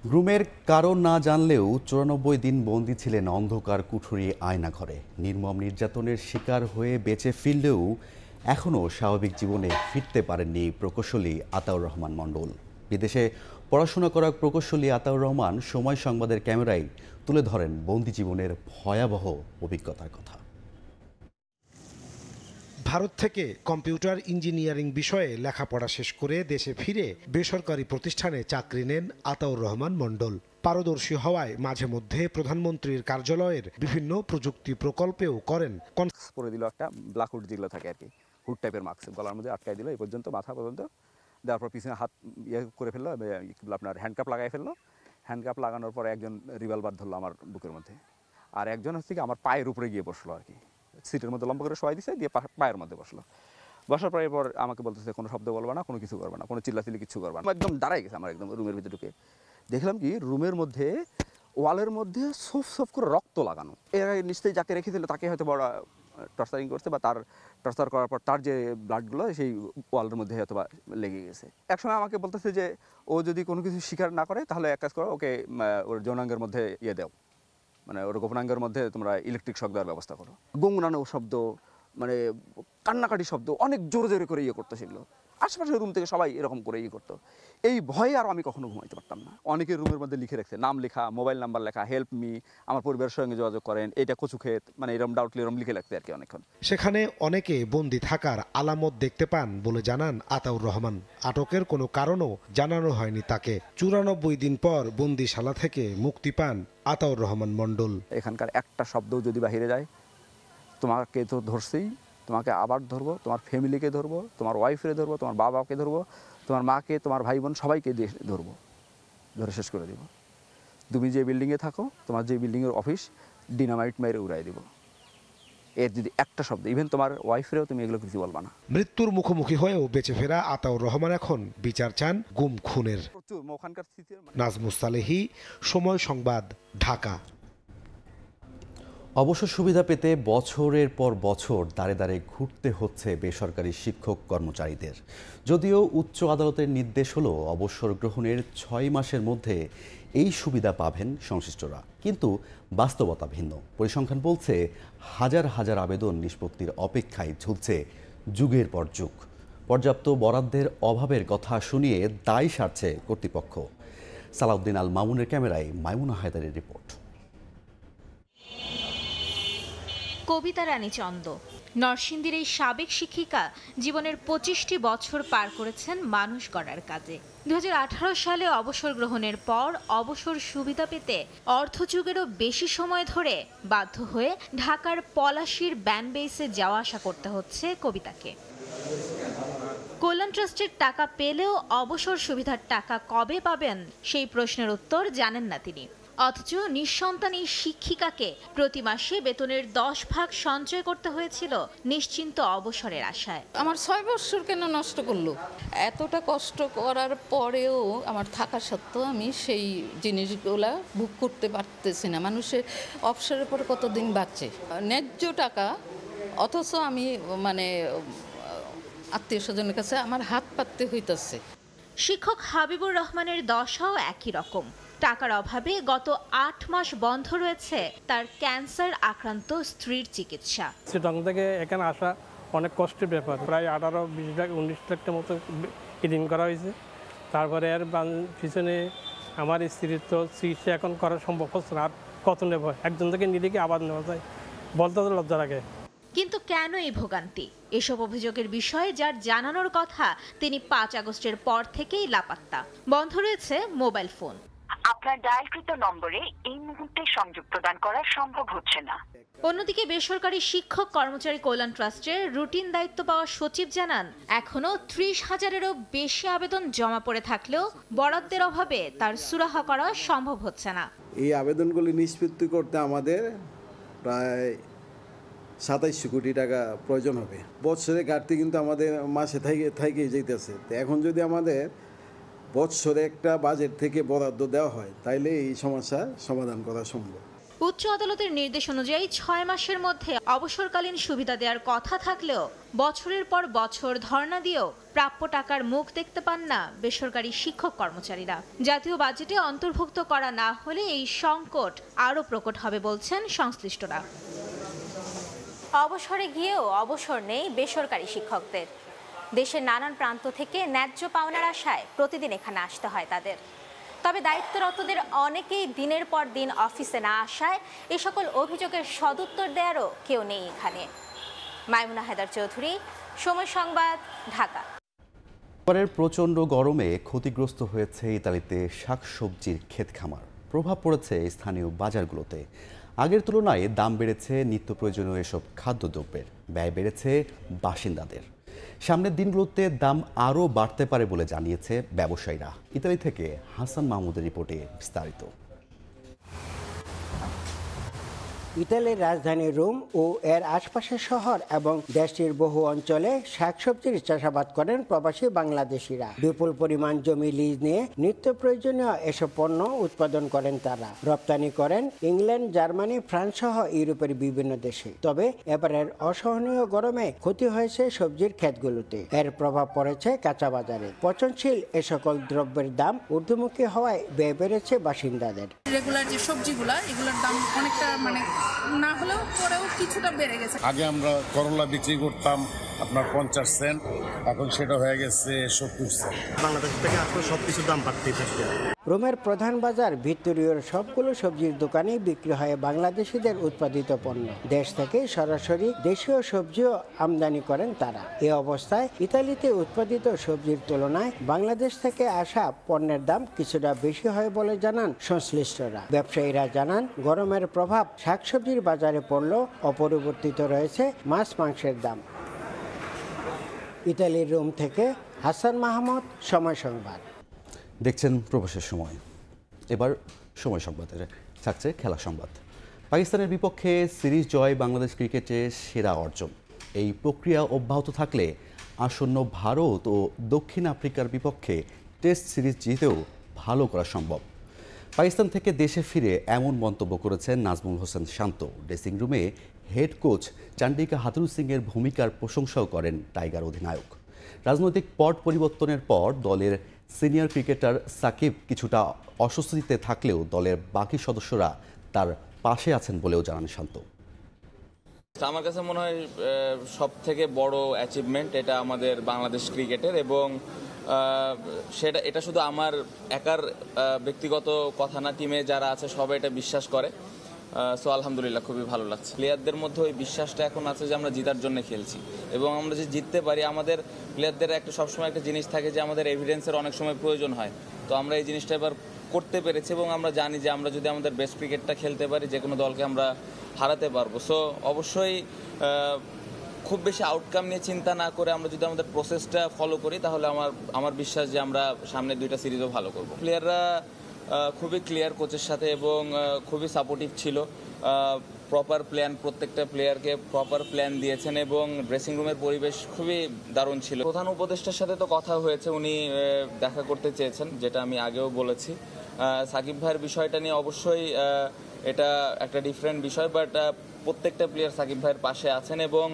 S1: গ্রুমের কারণ না জানলেও চুরানব্বই দিন বন্দি ছিলেন অন্ধকার কুঠুরি আয়না ঘরে নির্মম নির্যাতনের শিকার হয়ে বেঁচে ফিরলেও এখনও স্বাভাবিক জীবনে ফিরতে পারেননি প্রকৌশলী আতাউর রহমান মণ্ডল বিদেশে পড়াশোনা করা প্রকৌশলী আতাউর রহমান সময় সংবাদের ক্যামেরায় তুলে ধরেন বন্দি জীবনের ভয়াবহ অভিজ্ঞতার কথা ভারত থেকে কম্পিউটার
S2: ইঞ্জিনিয়ারিং বিষয়ে লেখাপড়া শেষ করে দেশে ফিরে বেসরকারি প্রতিষ্ঠানে চাকরি নেন আতাউর রহমান মণ্ডল পারদর্শী হওয়ায় মাঝে মধ্যে প্রধানমন্ত্রীর কার্যালয়ের বিভিন্ন
S14: প্রযুক্তি প্রকল্পেও করেন করে দিল একটা ব্ল্যাকউড যেগুলো থাকে আর কি হুড টাইপের মাস্ক গলার মধ্যে আটকাই দিল এই পর্যন্ত মাথা পর্যন্ত দেওয়ার পর পিছনে হাত ইয়ে করে ফেললো আপনার হ্যান্ডকাপ লাগাই ফেললো হ্যান্ডকাপ লাগানোর পর একজন রিভলভার ধরলো আমার বুকের মধ্যে আর একজন হচ্ছে কি আমার পায়ের উপরে গিয়ে বসলো আর কি সিটের মধ্যে লম্বা করে শোয়াই দিছে দিয়ে পায়ের মধ্যে বসলো বসার পর এরপর আমাকে বলতেছে কোনো শব্দ বলবে না কোনো কিছু করবে না কোনো চিল্লাচিল্লি কিছু করবে না একদম দাঁড়াই গেছে আমার একদম রুমের ভিতরে ঢুকে দেখলাম কি রুমের মধ্যে ওয়ালের মধ্যে সফ সফ করে রক্ত লাগানো এর নিশ্চয়ই যাকে রেখেছিল তাকে হয়তো বড় টর্চারিং করছে বা তার টর্চার করার পর তার যে ব্লাডগুলো সেই ওয়ালের মধ্যে হয়তো বা লেগে গেছে একসময় আমাকে বলতেছে যে ও যদি কোনো কিছু স্বীকার না করে তাহলে এক কাজ করো ওকে ওর যৌনাঙ্গের মধ্যে ইয়ে দেও মানে ওর গোপনাঙ্গের মধ্যে তোমরা ইলেকট্রিক শক দেওয়ার ব্যবস্থা করো গুংনানো শব্দ মানে কান্নাকাটি শব্দ অনেক জোরে জোরে করে ইয়ে করতে শিখলো আশেপাশের রুম থেকে সবাই এরকম করে ইয়ে করতো এই ভয়ে আর আমি কখনো ঘুমাইতে পারতাম না অনেকের রুমের মধ্যে লিখে রাখছে নাম লেখা মোবাইল নাম্বার লেখা হেল্প মি আমার পরিবারের সঙ্গে যোগাযোগ করেন এটা কচু ক্ষেত মানে এরম ডাউটলি এরম লিখে রাখতে আর কি অনেকক্ষণ
S2: সেখানে অনেকে বন্দি থাকার আলামত দেখতে পান বলে জানান আতাউর রহমান আটকের কোনো কারণও জানানো হয়নি তাকে চুরানব্বই
S14: দিন পর বন্দিশালা থেকে মুক্তি পান আতাউর রহমান মণ্ডল এখানকার একটা শব্দও যদি বাহিরে যায় তোমাকে তো ধরছেই তোমাকে আবার ধরবো তোমার ফ্যামিলিকে ধরবো তোমার ওয়াইফরে ধরবো তোমার বাবাকে ধরবো তোমার মাকে তোমার ভাই বোন সবাইকে ধরবো ধরে শেষ করে দেবো তুমি যে বিল্ডিংয়ে থাকো তোমার যে বিল্ডিংয়ের অফিস ডিনামাইট মেরে উড়াই দেবো এর যদি একটা শব্দ ইভেন তোমার ওয়াইফেরও তুমি এগুলো কিছু বলবা না
S4: মৃত্যুর
S2: মুখোমুখি হয়েও বেঁচে ফেরা আতাউর রহমান এখন বিচার চান গুম খুনের মানে- নাজমুস সালেহি সময় সংবাদ ঢাকা
S1: অবসর সুবিধা পেতে বছরের পর বছর দাঁড়ে দাঁড়ে ঘুরতে হচ্ছে বেসরকারি শিক্ষক কর্মচারীদের যদিও উচ্চ আদালতের নির্দেশ হলো অবসর গ্রহণের ছয় মাসের মধ্যে এই সুবিধা পাবেন সংশ্লিষ্টরা কিন্তু বাস্তবতা ভিন্ন পরিসংখ্যান বলছে হাজার হাজার আবেদন নিষ্পত্তির অপেক্ষায় ঝুলছে যুগের পর যুগ পর্যাপ্ত বরাদ্দের অভাবের কথা শুনিয়ে দায় সারছে কর্তৃপক্ষ সালাউদ্দিন আল মামুনের ক্যামেরায় মাইমুনা হায়দারের রিপোর্ট
S12: কবিতা রানী চন্দ নরসিংদীর এই সাবেক শিক্ষিকা জীবনের পঁচিশটি বছর পার করেছেন মানুষ গড়ার কাজে দু সালে অবসর গ্রহণের পর অবসর সুবিধা পেতে অর্থযুগেরও বেশি সময় ধরে বাধ্য হয়ে ঢাকার পলাশির ব্যানবেইসে যাওয়া আসা করতে হচ্ছে কবিতাকে কল্যাণ ট্রাস্টের টাকা পেলেও অবসর সুবিধার টাকা কবে পাবেন সেই প্রশ্নের উত্তর জানেন না তিনি অথচ নিঃসন্তান এই শিক্ষিকাকে প্রতি মাসে বেতনের দশ ভাগ সঞ্চয় করতে হয়েছিল নিশ্চিন্ত অবসরের আশায় আমার ছয় বছর কেন নষ্ট করলো এতটা কষ্ট করার পরেও আমার থাকা সত্ত্বেও আমি সেই জিনিসগুলা ভোগ করতে পারতেছি না মানুষের অবসরের পর কতদিন বাঁচে ন্যায্য টাকা অথচ আমি মানে আত্মীয় স্বজনের কাছে আমার হাত পাততে হইতেছে শিক্ষক হাবিবুর রহমানের দশাও একই রকম টাকার অভাবে গত আট মাস বন্ধ রয়েছে তার ক্যান্সার আক্রান্ত স্ত্রীর চিকিৎসা
S6: চিটং থেকে এখানে আসা অনেক কষ্টের ব্যাপার প্রায় আঠারো বিশ লাখ উনিশ লাখটার মতো ঋণ করা হয়েছে তারপরে আর পিছনে আমার স্ত্রীর তো চিকিৎসা এখন করা সম্ভব হচ্ছে না আর কত নেব একজন থেকে নিলে আবার নেওয়া যায় বলতে তো লজ্জা লাগে
S12: কিন্তু কেন এই ভোগান্তি এসব অভিযোগের বিষয়ে যার জানানোর কথা তিনি পাঁচ আগস্টের পর থেকেই লাপাত্তা বন্ধ রয়েছে মোবাইল
S4: ফোন আপনার ডায়ালকৃত নম্বরে এই মুহূর্তে সংযোগ প্রদান করা সম্ভব হচ্ছে না
S12: অন্যদিকে বেসরকারি শিক্ষক কর্মচারী কল্যাণ ট্রাস্টের রুটিন দায়িত্ব পাওয়া সচিব জানান এখনও ত্রিশ হাজারেরও বেশি আবেদন জমা পড়ে থাকলেও বরাদ্দের অভাবে তার সুরাহা করা সম্ভব হচ্ছে না
S4: এই আবেদনগুলি নিষ্পত্তি করতে আমাদের প্রায় সাতাইশ কোটি টাকা প্রয়োজন হবে বছরে ঘাটতি কিন্তু আমাদের মাসে থাইকে থাইকে যেতেছে তো এখন যদি আমাদের বৎসরে একটা বাজেট থেকে বরাদ্দ দেওয়া হয় তাইলে এই সমস্যা সমাধান করা সম্ভব
S12: উচ্চ আদালতের নির্দেশ অনুযায়ী ছয় মাসের মধ্যে অবসরকালীন সুবিধা দেওয়ার কথা থাকলেও বছরের পর বছর ধর্ণা দিয়েও প্রাপ্য টাকার মুখ দেখতে পান না বেসরকারি শিক্ষক কর্মচারীরা জাতীয় বাজেটে অন্তর্ভুক্ত করা না হলে এই সংকট আরও প্রকট হবে বলছেন সংশ্লিষ্টরা অবসরে গিয়েও অবসর নেই বেসরকারি শিক্ষকদের দেশের নানান প্রান্ত থেকে ন্যায্য পাওনার আশায় প্রতিদিন এখানে আসতে হয় তাদের তবে দায়িত্বরতদের অনেকেই দিনের পর দিন অফিসে না আসায় এ সকল অভিযোগের সদুত্তর দেয়ারও কেউ নেই এখানে মাইমুনা হায়দার চৌধুরী সময় সংবাদ ঢাকা
S1: এবারের প্রচণ্ড গরমে ক্ষতিগ্রস্ত হয়েছে ইতালিতে শাকসবজির ক্ষেত খামার প্রভাব পড়েছে স্থানীয় বাজারগুলোতে আগের তুলনায় দাম বেড়েছে নিত্য প্রয়োজনীয় এসব খাদ্যদ্রব্যের ব্যয় বেড়েছে বাসিন্দাদের সামনের দিনগুলোতে দাম আরও বাড়তে পারে বলে জানিয়েছে ব্যবসায়ীরা ইতালি থেকে হাসান মাহমুদের রিপোর্টে বিস্তারিত
S8: ইতালির রাজধানী রোম ও এর আশপাশের শহর এবং দেশটির বহু অঞ্চলে শাকসবজির চাষাবাদ করেন প্রবাসী বাংলাদেশিরা বিপুল পরিমাণ জমি লিজ নিয়ে নিত্য প্রয়োজনীয় এসব পণ্য উৎপাদন করেন তারা রপ্তানি করেন ইংল্যান্ড জার্মানি ফ্রান্স সহ ইউরোপের বিভিন্ন দেশে তবে এবারের অসহনীয় গরমে ক্ষতি হয়েছে সবজির ক্ষেতগুলোতে এর প্রভাব পড়েছে কাঁচা বাজারে পচনশীল এ সকল দ্রব্যের দাম ঊর্ধ্বমুখী হওয়ায় ব্যয় বেড়েছে বাসিন্দাদের
S11: রেগুলার যে সবজিগুলা এগুলোর দাম অনেকটা মানে না হলেও
S12: পরেও কিছুটা বেড়ে গেছে
S8: আগে আমরা করলা বিক্রি করতাম আপনার পঞ্চাশ সেন্ট এখন সেটা হয়ে গেছে সত্তর সেন্ট বাংলাদেশ থেকে আসলে সব কিছুর দাম বাড়তেই থাকছে রোমের প্রধান বাজার ভিক্টোরিয়র সবগুলো সবজির দোকানে বিক্রি হয় বাংলাদেশিদের উৎপাদিত পণ্য দেশ থেকে সরাসরি দেশীয় সবজিও আমদানি করেন তারা এ অবস্থায় ইতালিতে উৎপাদিত সবজির তুলনায় বাংলাদেশ থেকে আসা পণ্যের দাম কিছুটা বেশি হয় বলে জানান সংশ্লিষ্টরা ব্যবসায়ীরা জানান গরমের প্রভাব শাকসবজির বাজারে পড়ল অপরিবর্তিত রয়েছে মাছ মাংসের দাম ইতালির রোম থেকে হাসান মাহমুদ সময় সংবাদ
S1: দেখছেন প্রবাসের সময় এবার সময় সংবাদের থাকছে খেলা সংবাদ পাকিস্তানের বিপক্ষে সিরিজ জয় বাংলাদেশ ক্রিকেটে সেরা অর্জন এই প্রক্রিয়া অব্যাহত থাকলে আসন্ন ভারত ও দক্ষিণ আফ্রিকার বিপক্ষে টেস্ট সিরিজ জিতেও ভালো করা সম্ভব পাকিস্তান থেকে দেশে ফিরে এমন মন্তব্য করেছেন নাজমুল হোসেন শান্ত ড্রেসিং রুমে হেড কোচ চান্ডিকা হাতুরু সিংয়ের ভূমিকার প্রশংসাও করেন টাইগার অধিনায়ক রাজনৈতিক পট পরিবর্তনের পর দলের সিনিয়র ক্রিকেটার সাকিব কিছুটা অস্বস্তিতে থাকলেও দলের বাকি সদস্যরা তার পাশে আছেন বলেও জানান শান্ত
S3: আমার কাছে মনে হয় সব থেকে বড় অ্যাচিভমেন্ট এটা আমাদের বাংলাদেশ ক্রিকেটের এবং সেটা এটা শুধু আমার একার ব্যক্তিগত কথা না টিমে যারা আছে সবাই এটা বিশ্বাস করে সো আলহামদুলিল্লাহ খুবই ভালো লাগছে প্লেয়ারদের মধ্যে ওই বিশ্বাসটা এখন আছে যে আমরা জিতার জন্য খেলছি এবং আমরা যে জিততে পারি আমাদের প্লেয়ারদের একটা সবসময় একটা জিনিস থাকে যে আমাদের এভিডেন্সের অনেক সময় প্রয়োজন হয় তো আমরা এই জিনিসটা এবার করতে পেরেছি এবং আমরা জানি যে আমরা যদি আমাদের বেস্ট ক্রিকেটটা খেলতে পারি যে কোনো দলকে আমরা হারাতে পারবো সো অবশ্যই খুব বেশি আউটকাম নিয়ে চিন্তা না করে আমরা যদি আমাদের প্রসেসটা ফলো করি তাহলে আমার আমার বিশ্বাস যে আমরা সামনে দুইটা সিরিজও ভালো করবো প্লেয়াররা খুবই ক্লিয়ার কোচের সাথে এবং খুবই সাপোর্টিভ ছিল প্রপার প্ল্যান প্রত্যেকটা প্লেয়ারকে প্রপার প্ল্যান দিয়েছেন এবং ড্রেসিং রুমের পরিবেশ খুবই দারুণ ছিল প্রধান উপদেষ্টার সাথে তো কথা হয়েছে উনি দেখা করতে চেয়েছেন যেটা আমি আগেও বলেছি সাকিব ভাইয়ের বিষয়টা নিয়ে অবশ্যই এটা একটা ডিফারেন্ট বিষয় বাট প্রত্যেকটা প্লেয়ার সাকিব ভাইয়ের পাশে আছেন এবং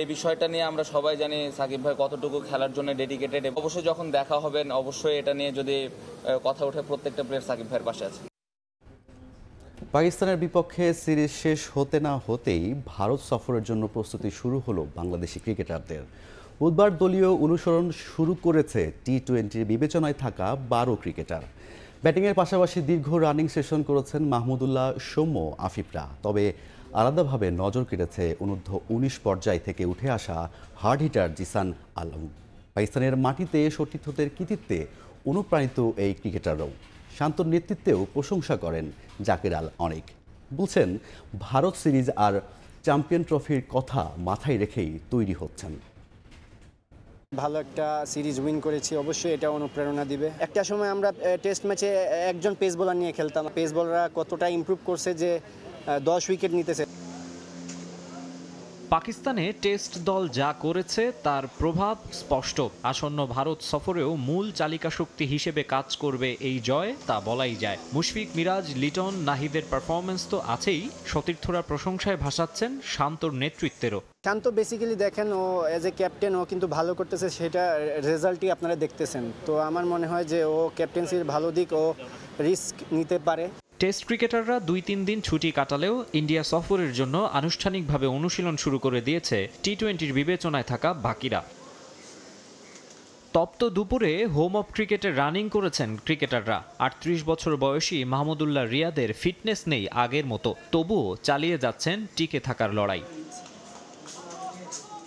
S3: এই বিষয়টা নিয়ে আমরা সবাই জানি সাকিব ভাই কতটুকু খেলার জন্য ডেডিকেটেড অবশ্যই যখন দেখা হবেন অবশ্যই এটা নিয়ে যদি কথা ওঠে প্রত্যেকটা প্লেয়ার সাকিব ভাইয়ের পাশে আছে
S1: পাকিস্তানের বিপক্ষে সিরিজ শেষ হতে না হতেই ভারত সফরের জন্য প্রস্তুতি শুরু হলো বাংলাদেশি ক্রিকেটারদের বুধবার দলীয় অনুসরণ শুরু করেছে টি টোয়েন্টির বিবেচনায় থাকা বারো ক্রিকেটার ব্যাটিংয়ের পাশাপাশি দীর্ঘ রানিং সেশন করেছেন মাহমুদুল্লাহ সৌম্য আফিফরা তবে আলাদাভাবে নজর কেড়েছে অনূর্ধ্ব উনিশ পর্যায় থেকে উঠে আসা হার্ড হিটার জিসান আলম পাকিস্তানের মাটিতে সতীর্থদের কৃতিত্বে অনুপ্রাণিত এই ক্রিকেটাররাও শান্ত নেতৃত্বেও প্রশংসা করেন জাকির আল অনেক বলছেন ভারত সিরিজ আর চ্যাম্পিয়ন ট্রফির কথা মাথায় রেখেই তৈরি হচ্ছেন
S13: ভালো একটা সিরিজ উইন করেছি অবশ্যই এটা অনুপ্রেরণা দিবে একটা সময় আমরা টেস্ট ম্যাচে একজন পেস বোলার নিয়ে খেলতাম পেস বোলাররা কতটা ইম্প্রুভ করছে যে দশ উইকেট নিতেছে
S15: পাকিস্তানে টেস্ট দল যা করেছে তার প্রভাব স্পষ্ট আসন্ন ভারত সফরেও মূল চালিকা শক্তি হিসেবে কাজ করবে এই জয় তা বলাই যায় মুশফিক মিরাজ লিটন নাহিদের পারফরমেন্স তো আছেই সতীর্থরা প্রশংসায় ভাসাচ্ছেন শান্তর নেতৃত্বেরও
S13: শান্ত বেসিক্যালি দেখেন ও এজ এ ক্যাপ্টেন ও কিন্তু ভালো করতেছে সেটা রেজাল্টই আপনারা দেখতেছেন তো আমার মনে হয় যে ও ক্যাপ্টেন্সির ভালো দিক ও রিস্ক নিতে পারে
S15: টেস্ট ক্রিকেটাররা দুই তিন দিন ছুটি কাটালেও ইন্ডিয়া সফরের জন্য আনুষ্ঠানিকভাবে অনুশীলন শুরু করে দিয়েছে টি টোয়েন্টির বিবেচনায় থাকা বাকিরা তপ্ত দুপুরে হোম অফ ক্রিকেটে রানিং করেছেন ক্রিকেটাররা আটত্রিশ বছর বয়সী মাহমুদুল্লাহ রিয়াদের ফিটনেস নেই আগের মতো তবুও চালিয়ে যাচ্ছেন টিকে থাকার লড়াই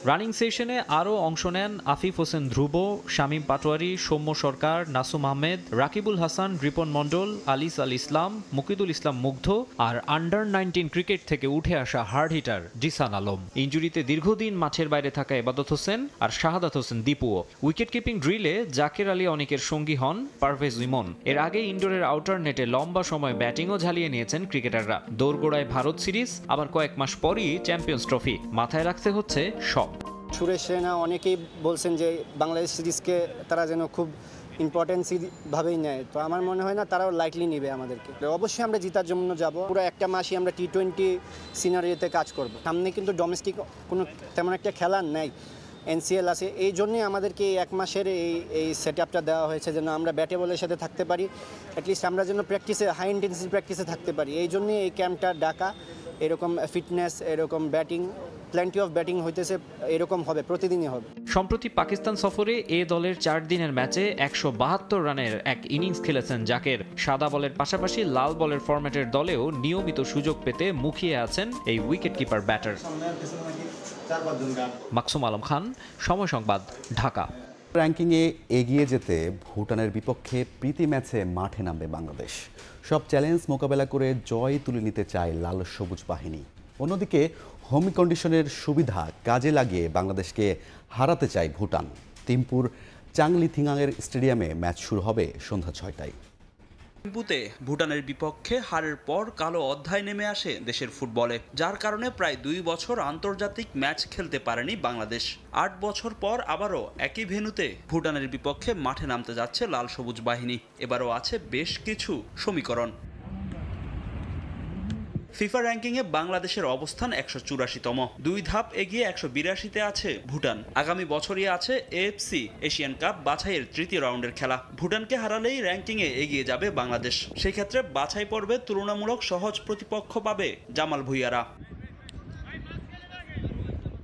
S15: রানিং সেশনে আরও অংশ নেন আফিফ হোসেন ধ্রুব শামীম পাটোয়ারি সৌম্য সরকার নাসুম আহমেদ রাকিবুল হাসান রিপন মণ্ডল আলিস আল ইসলাম মুকিদুল ইসলাম মুগ্ধ আর আন্ডার নাইনটিন ক্রিকেট থেকে উঠে আসা হার্ড হিটার জিসান আলম ইঞ্জুরিতে দীর্ঘদিন মাঠের বাইরে থাকা এবাদত হোসেন আর শাহাদাত হোসেন দীপুও উইকেট কিপিং ড্রিলে জাকের আলী অনেকের সঙ্গী হন পারভেজ ইমন এর আগে ইনডোরের আউটার নেটে লম্বা সময় ব্যাটিংও ঝালিয়ে নিয়েছেন ক্রিকেটাররা দৌড়গোড়ায় ভারত সিরিজ আবার কয়েক মাস পরই চ্যাম্পিয়ন্স ট্রফি মাথায় রাখতে হচ্ছে সব
S13: সুরেশ রেনা অনেকেই বলছেন যে বাংলাদেশ সিরিজকে তারা যেন খুব ইম্পর্টেন্সিভাবেই নেয় তো আমার মনে হয় না তারাও লাইটলি নেবে আমাদেরকে অবশ্যই আমরা জিতার জন্য যাব পুরো একটা মাসই আমরা টি টোয়েন্টি সিনারিতে কাজ করব সামনে কিন্তু ডোমেস্টিক কোনো তেমন একটা খেলা নেই এনসিএল আছে এই জন্যে আমাদেরকে এই এক মাসের এই এই সেট আপটা দেওয়া হয়েছে যেন আমরা ব্যাটে বলের সাথে থাকতে পারি অ্যাটলিস্ট আমরা যেন প্র্যাকটিসে হাই ইন্টেন্সিটি প্র্যাকটিসে থাকতে পারি এই জন্যে এই ক্যাম্পটা ডাকা এরকম ফিটনেস এরকম ব্যাটিং প্ল্যান্টি অফ ব্যাটিং হইতেছে এরকম হবে প্রতিদিনই হবে
S15: সম্প্রতি পাকিস্তান সফরে এ দলের চার দিনের ম্যাচে একশো বাহাত্তর রানের এক ইনিংস খেলেছেন জাকের সাদা বলের পাশাপাশি লাল বলের ফরম্যাটের দলেও নিয়মিত সুযোগ পেতে মুখিয়ে আছেন এই wicket keeper
S1: batter Maksum Alam Khan Somoy Sangbad Dhaka র্যাঙ্কিংয়ে এগিয়ে যেতে ভুটানের বিপক্ষে প্রীতি ম্যাচে মাঠে নামবে বাংলাদেশ সব চ্যালেঞ্জ মোকাবেলা করে জয় তুলে নিতে চায় লাল সবুজ বাহিনী অন্যদিকে হোম কন্ডিশনের সুবিধা কাজে লাগিয়ে বাংলাদেশকে হারাতে চায় ভুটান চাংলি চাংলিথিঙাংয়ের স্টেডিয়ামে ম্যাচ শুরু হবে সন্ধ্যা ছয়টায়
S10: থিম্পুতে
S9: ভুটানের বিপক্ষে হারের পর কালো অধ্যায় নেমে আসে দেশের ফুটবলে যার কারণে প্রায় দুই বছর আন্তর্জাতিক ম্যাচ খেলতে পারেনি বাংলাদেশ আট বছর পর আবারও একই ভেনুতে ভুটানের বিপক্ষে মাঠে নামতে যাচ্ছে লাল সবুজ বাহিনী এবারও আছে বেশ কিছু সমীকরণ ফিফা র্যাঙ্কিংয়ে বাংলাদেশের অবস্থান একশো চুরাশিতম দুই ধাপ এগিয়ে একশো বিরাশিতে আছে ভুটান আগামী বছরই আছে এএফসি এশিয়ান কাপ বাছাইয়ের তৃতীয় রাউন্ডের খেলা ভুটানকে হারালেই র্যাঙ্কিংয়ে এগিয়ে যাবে বাংলাদেশ সেক্ষেত্রে বাছাই পর্বে তুলনামূলক সহজ প্রতিপক্ষ পাবে জামাল ভুইয়ারা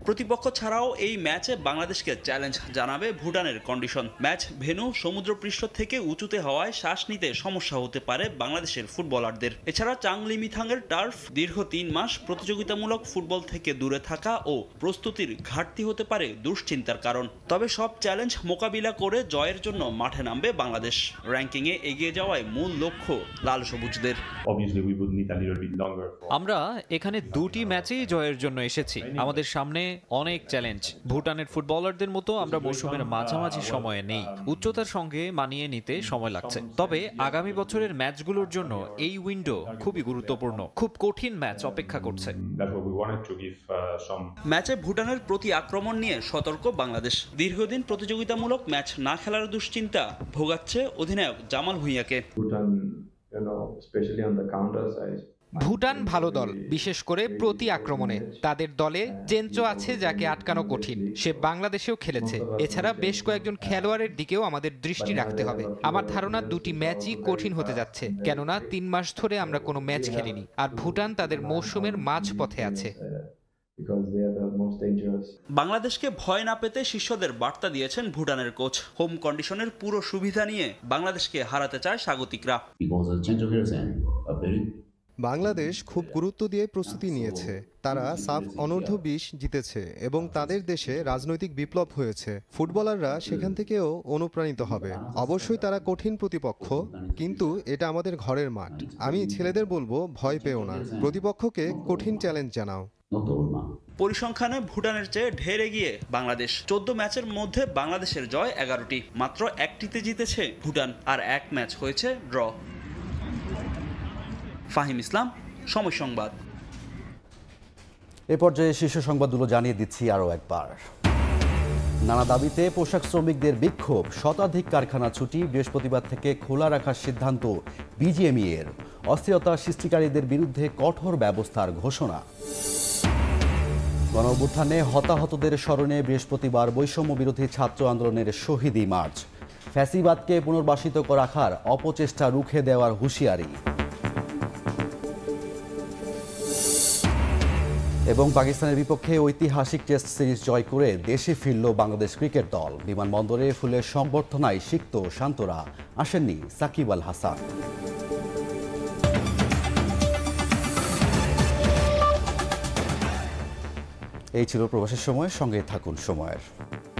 S9: প্রতিপক্ষ ছাড়াও এই ম্যাচে বাংলাদেশকে চ্যালেঞ্জ জানাবে ভুটানের কন্ডিশন ম্যাচ ভেনু পৃষ্ঠ থেকে উঁচুতে হওয়ায় শ্বাস নিতে সমস্যা হতে পারে বাংলাদেশের ফুটবলারদের এছাড়া চাংলি মিথাংয়ের টার্ফ দীর্ঘ তিন মাস প্রতিযোগিতামূলক ফুটবল থেকে দূরে থাকা ও প্রস্তুতির ঘাটতি হতে পারে দুশ্চিন্তার কারণ তবে সব চ্যালেঞ্জ মোকাবিলা করে জয়ের জন্য মাঠে নামবে বাংলাদেশ র্যাঙ্কিংয়ে এগিয়ে যাওয়ায় মূল লক্ষ্য লাল সবুজদের
S15: আমরা এখানে দুটি ম্যাচেই জয়ের জন্য এসেছি আমাদের সামনে অনেক চ্যালেঞ্জ ভুটানের ফুটবলারদের মতো আমরা মৌসুমের মাঝামাঝি সময়ে নেই উচ্চতার সঙ্গে মানিয়ে নিতে সময় লাগছে তবে আগামী বছরের ম্যাচগুলোর জন্য এই উইন্ডো খুবই গুরুত্বপূর্ণ খুব কঠিন ম্যাচ অপেক্ষা করছে
S9: ম্যাচে uh, ভুটানের প্রতি আক্রমণ নিয়ে সতর্ক বাংলাদেশ দীর্ঘদিন প্রতিযোগিতামূলক ম্যাচ না খেলার দুশ্চিন্তা ভোগাচ্ছে অধিনায়ক Jamal ভুঁইয়াকে
S15: Bhutan you know, especially on the Bhutan ভালো দল বিশেষ করে প্রতি আক্রমণে তাদের দলে চেঞ্চো আছে যাকে আটকানো কঠিন সে বাংলাদেশেও খেলেছে এছাড়া বেশ কয়েকজন খেলোয়াড়ের দিকেও আমাদের দৃষ্টি রাখতে হবে আমার ধারণা দুটি ম্যাচই কঠিন হতে যাচ্ছে কেননা তিন মাস ধরে আমরা কোনো ম্যাচ খেলিনি আর ভুটান তাদের মৌসুমের মাঝ পথে আছে বাংলাদেশকে ভয় না পেতে শিষ্যদের বার্তা দিয়েছেন ভুটানের
S9: কোচ হোম কন্ডিশনের পুরো সুবিধা নিয়ে বাংলাদেশকে হারাতে চায় স্বাগতিকরা
S1: বাংলাদেশ খুব গুরুত্ব দিয়ে প্রস্তুতি নিয়েছে তারা সাফ অনূর্ধ্ব বিশ জিতেছে এবং তাদের দেশে রাজনৈতিক বিপ্লব হয়েছে ফুটবলাররা সেখান থেকেও অনুপ্রাণিত হবে অবশ্যই তারা কঠিন প্রতিপক্ষ কিন্তু এটা আমাদের ঘরের মাঠ আমি ছেলেদের বলবো ভয় পেও না প্রতিপক্ষকে কঠিন চ্যালেঞ্জ জানাও
S9: পরিসংখ্যানে ভুটানের চেয়ে ঢের এগিয়ে বাংলাদেশ চোদ্দ ম্যাচের মধ্যে বাংলাদেশের জয় এগারোটি মাত্র একটিতে জিতেছে ভুটান আর এক ম্যাচ হয়েছে ড্র ফাহিম ইসলাম সময় সংবাদ
S1: এ পর্যায়ে শীর্ষ সংবাদগুলো জানিয়ে দিচ্ছি আরও একবার নানা দাবিতে পোশাক শ্রমিকদের বিক্ষোভ শতাধিক কারখানা ছুটি বৃহস্পতিবার থেকে খোলা রাখার সিদ্ধান্ত বিজিএমই এর অস্থিরতা সৃষ্টিকারীদের বিরুদ্ধে কঠোর ব্যবস্থার ঘোষণা গণ হতাহতদের স্মরণে বৃহস্পতিবার বৈষম্য বিরোধী ছাত্র আন্দোলনের শহীদি মার্চ ফ্যাসিবাদকে পুনর্বাসিত রাখার অপচেষ্টা রুখে দেওয়ার হুঁশিয়ারি এবং পাকিস্তানের বিপক্ষে ঐতিহাসিক টেস্ট সিরিজ জয় করে দেশে ফিরল বাংলাদেশ ক্রিকেট দল বিমানবন্দরে ফুলের সম্বর্ধনায় সিক্ত শান্তরা আসেননি সাকিব আল হাসান এই ছিল প্রবাসের সময় সঙ্গে থাকুন সময়ের